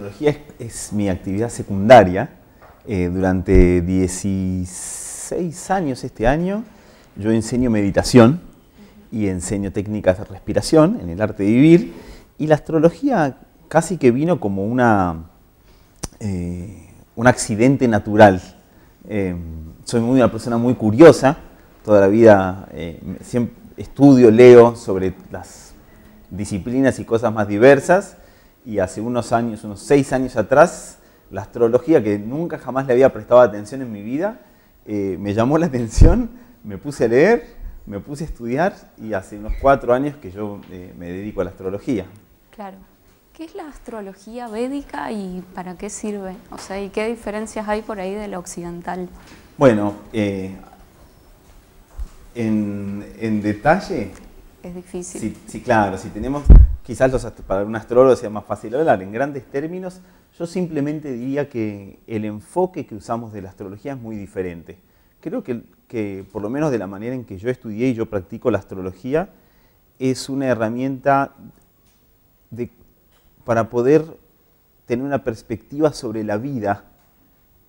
La es, es mi actividad secundaria. Eh, durante 16 años este año yo enseño meditación y enseño técnicas de respiración en el arte de vivir. Y la astrología casi que vino como una, eh, un accidente natural. Em, soy una persona muy curiosa, toda la vida eh, estudio, leo sobre las disciplinas y cosas más diversas y hace unos años, unos seis años atrás, la astrología, que nunca jamás le había prestado atención en mi vida, eh, me llamó la atención, me puse a leer, me puse a estudiar y hace unos cuatro años que yo eh, me dedico a la astrología. Claro. ¿Qué es la astrología védica y para qué sirve? O sea, ¿y qué diferencias hay por ahí de la occidental? Bueno, eh, en, detalle... Es difícil. Sí, sí, claro, si tenemos quizás para un astrólogo sea más fácil hablar. En grandes términos, yo simplemente diría que el enfoque que usamos de la astrología es muy diferente. Creo que, por lo menos de la manera en que yo estudié y yo practico la astrología, es una herramienta para poder tener una perspectiva sobre la vida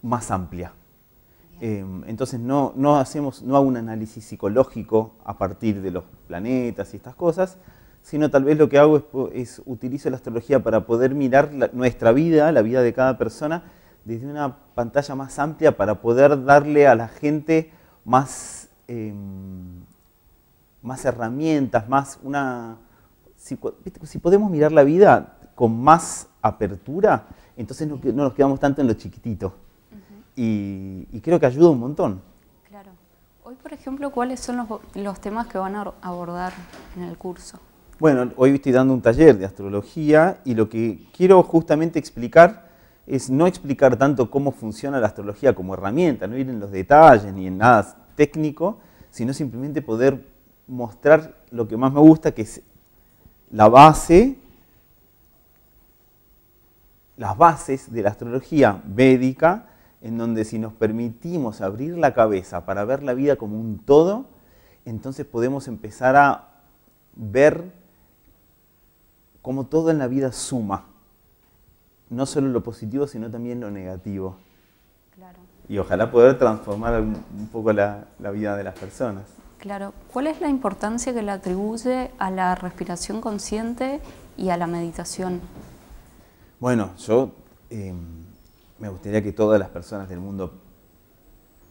más amplia. Eh, entonces no, hacemos, no hago un análisis psicológico a partir de los planetas y estas cosas, sino tal vez lo que hago es, es utilizo la astrología para poder mirar nuestra vida, la vida de cada persona, desde una pantalla más amplia para poder darle a la gente más, em, más herramientas, más una... Si, podemos mirar la vida con más apertura, entonces no, nos quedamos tanto en lo chiquitito. y, y creo que ayuda un montón. Claro. Hoy, por ejemplo, ¿cuáles son los, los temas que van a abordar en el curso? Bueno, hoy estoy dando un taller de astrología y lo que quiero justamente explicar es no explicar tanto cómo funciona la astrología como herramienta, no ir en los detalles ni en nada técnico, sino simplemente poder mostrar lo que más me gusta, que es la base, las bases de la astrología védica, en donde si nos permitimos abrir la cabeza para ver la vida como un todo, entonces podemos empezar a ver como todo en la vida suma, no solo lo positivo, sino también lo negativo. Y ojalá poder transformar un poco la, vida de las personas. Claro, ¿cuál es la importancia que le atribuye a la respiración consciente y a la meditación? Bueno, yo em, me gustaría que todas las personas del mundo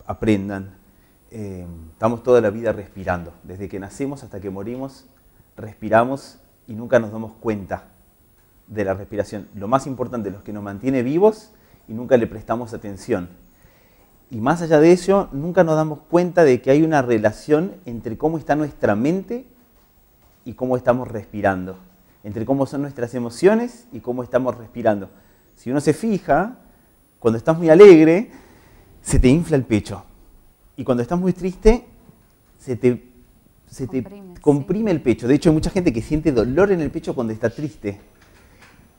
aprendan. Em, estamos toda la vida respirando, desde que nacemos hasta que morimos, respiramos y nunca nos damos cuenta de la respiración. Lo más importante, los que nos mantiene vivos y nunca le prestamos atención. Y más allá de eso, nunca nos damos cuenta de que hay una relación entre cómo está nuestra mente y cómo estamos respirando, entre cómo son nuestras emociones y cómo estamos respirando. Si uno se fija, cuando estás muy alegre, se te infla el pecho. Y cuando estás muy triste, se te se te comprime, el pecho. De hecho, hay mucha gente que siente dolor en el pecho cuando está triste.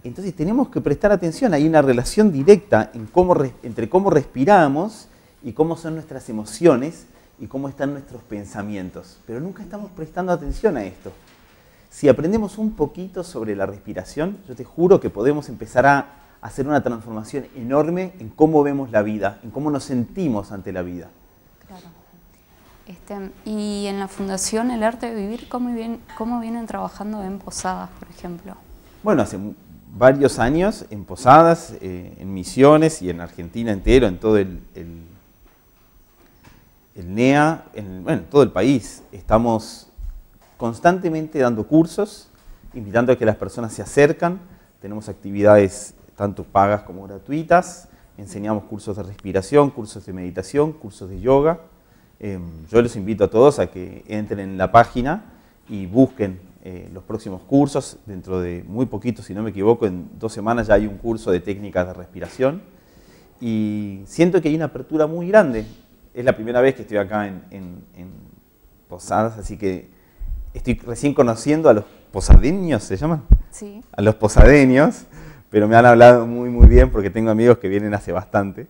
Entonces tenemos que prestar atención, hay una relación directa en cómo, entre cómo respiramos y cómo son nuestras emociones y cómo están nuestros pensamientos. Pero nunca estamos prestando atención a esto. Si aprendemos un poquito sobre la respiración, yo te juro que podemos empezar a hacer una transformación enorme en cómo vemos la vida, en cómo nos sentimos ante la vida. Este, y en la Fundación El Arte de Vivir, ¿cómo, vienen trabajando en Posadas, por ejemplo? Bueno, hace varios años en Posadas, eh, en Misiones y en Argentina entero, en todo el, NEA, bueno, en todo el país. Estamos constantemente dando cursos, invitando a que las personas se acercan. Tenemos actividades tanto pagas como gratuitas. Enseñamos cursos de respiración, cursos de meditación, cursos de yoga. Em, yo los invito a todos a que entren en la página y busquen eh, los próximos cursos. Dentro de muy poquito, si no me equivoco, en dos semanas ya hay un curso de técnicas de respiración. Y siento que hay una apertura muy grande. Es la primera vez que estoy acá en, Posadas, así que estoy recién conociendo a los posadeños, ¿se llaman? Sí. A los posadeños, pero me han hablado muy, muy bien porque tengo amigos que vienen hace bastante.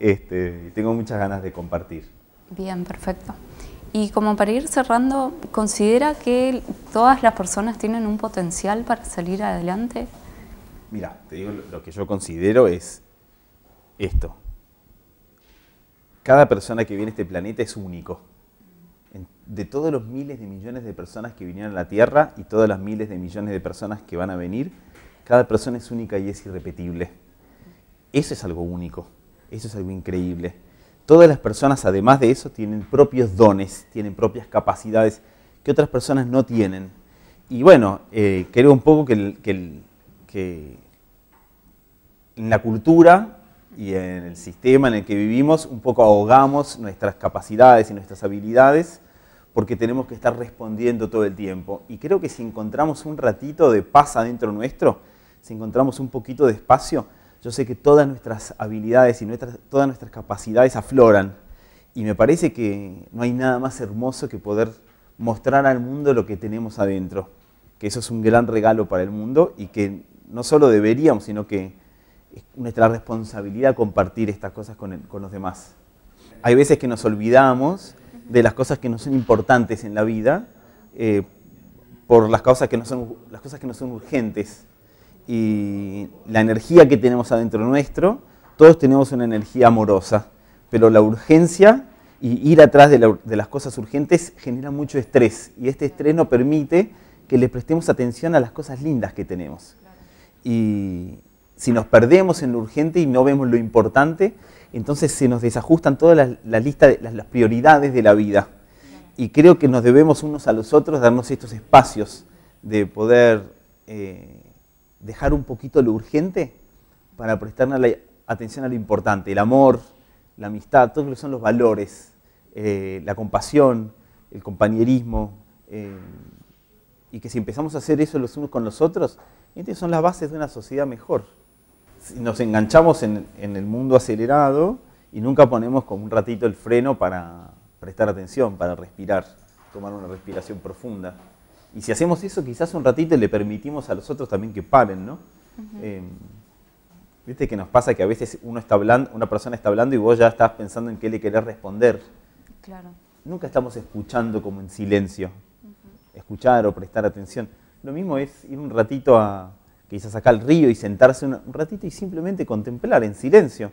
Este, tengo muchas ganas de compartir. Bien, perfecto. Y como para ir cerrando, ¿considera que todas las personas tienen un potencial para salir adelante? Mira, te digo, lo que yo considero es esto. Cada persona que viene a este planeta es único. De todos los miles de millones de personas que vinieron a la Tierra y todas las miles de millones de personas que van a venir, cada persona es única y es irrepetible. Eso es algo único, eso es algo increíble. Todas las personas, además de eso, tienen propios dones, tienen propias capacidades que otras personas no tienen. Y bueno, eh, creo un poco que, que en la cultura y en el sistema en el que vivimos un poco ahogamos nuestras capacidades y nuestras habilidades porque tenemos que estar respondiendo todo el tiempo. Y creo que si encontramos un ratito de paz adentro nuestro, si encontramos un poquito de espacio, yo sé que todas nuestras habilidades y nuestras, todas nuestras capacidades afloran. Y me parece que no hay nada más hermoso que poder mostrar al mundo lo que tenemos adentro. Que eso es un gran regalo para el mundo y que no solo deberíamos, sino que es nuestra responsabilidad compartir estas cosas con, los demás. Hay veces que nos olvidamos de las cosas que no son importantes en la vida eh, por las cosas que no son, las cosas que no son urgentes y la energía que tenemos adentro nuestro, todos tenemos una energía amorosa, pero la urgencia y ir atrás de, las cosas urgentes genera mucho estrés y este estrés no permite que le prestemos atención a las cosas lindas que tenemos. Y si nos perdemos en lo urgente y no vemos lo importante, entonces se nos desajustan todas las, de, las, prioridades de la vida. Y creo que nos debemos unos a los otros darnos estos espacios de poder eh, dejar un poquito lo urgente para prestar atención a lo importante, el amor, la amistad, todo lo que son los valores, eh, la compasión, el compañerismo, eh, y que si empezamos a hacer eso los unos con los otros, entonces son las bases de una sociedad mejor. Si nos enganchamos en el mundo acelerado y nunca ponemos como un ratito el freno para prestar atención, para respirar, tomar una respiración profunda. Y si hacemos eso, quizás un ratito le permitimos a los otros también que paren, ¿no? Eh, viste que nos pasa que a veces uno está hablando, una persona está hablando y vos ya estás pensando en qué le querés responder. Claro. Nunca estamos escuchando como en silencio. Escuchar o prestar atención. Lo mismo es ir un ratito a, quizás acá al río y sentarse un, ratito y simplemente contemplar en silencio.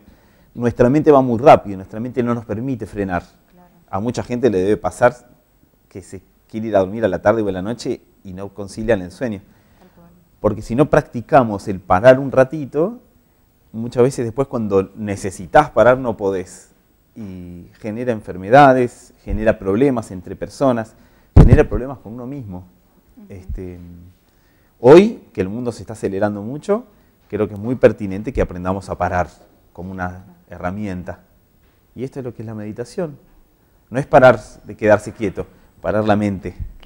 Nuestra mente va muy rápido, nuestra mente no nos permite frenar. A mucha gente le debe pasar que se quiere ir a dormir a la tarde o a la noche y no concilia el sueño. Porque si no practicamos el parar un ratito, muchas veces después cuando necesitas parar no podés. Y genera enfermedades, genera problemas entre personas, genera problemas con uno mismo. Este, hoy, que el mundo se está acelerando mucho, creo que es muy pertinente que aprendamos a parar como una herramienta. Y esto es lo que es la meditación. No es parar de quedarse quieto, parar la mente